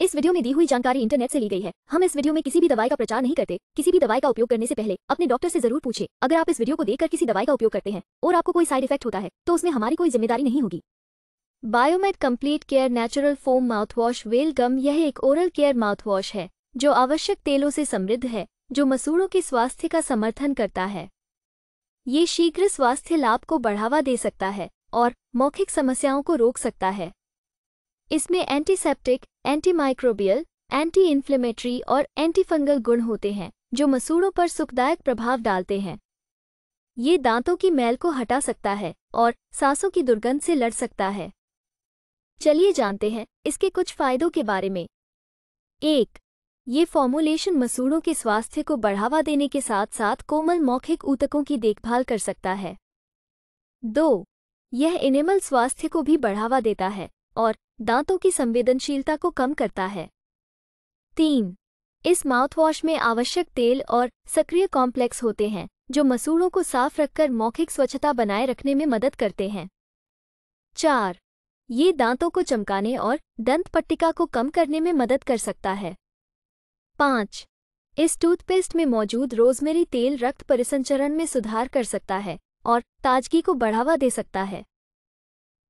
इस वीडियो में दी हुई जानकारी इंटरनेट से ली गई है हम इस वीडियो में किसी भी दवाई का प्रचार नहीं करते किसी भी दवाई का उपयोग करने से पहले अपने डॉक्टर से जरूर पूछे अगर आप इस वीडियो को देखकर किसी दवाई का उपयोग करते हैं और आपको कोई साइड इफेक्ट होता है तो उसमें हमारी कोई जिम्मेदारी नहीं होगी बायोमेट complete care natural foam mouthwash well gum यह एक ओरल केयर माउथवॉश है जो आवश्यक तेलों से समृद्ध है जो मसूड़ों के स्वास्थ्य का समर्थन करता है ये शीघ्र स्वास्थ्य लाभ को बढ़ावा दे सकता है और मौखिक समस्याओं को रोक सकता है इसमें एंटीसेप्टिक एंटीमाइक्रोबियल एंटी इन्फ्लेमेटरी और एंटीफंगल गुण होते हैं जो मसूड़ों पर सुखदायक प्रभाव डालते हैं ये दांतों की मैल को हटा सकता है और सांसों की दुर्गंध से लड़ सकता है चलिए जानते हैं इसके कुछ फायदों के बारे में एक ये फॉर्मुलेशन मसूड़ों के स्वास्थ्य को बढ़ावा देने के साथ साथ कोमल मौखिक ऊतकों की देखभाल कर सकता है दो यह इनेमल स्वास्थ्य को भी बढ़ावा देता है और दांतों की संवेदनशीलता को कम करता है तीन इस माउथवॉश में आवश्यक तेल और सक्रिय कॉम्प्लेक्स होते हैं जो मसूड़ों को साफ रखकर मौखिक स्वच्छता बनाए रखने में मदद करते हैं चार ये दांतों को चमकाने और दंत पट्टिका को कम करने में मदद कर सकता है पाँच इस टूथपेस्ट में मौजूद रोजमेरी तेल रक्त परिसंचरण में सुधार कर सकता है और ताजगी को बढ़ावा दे सकता है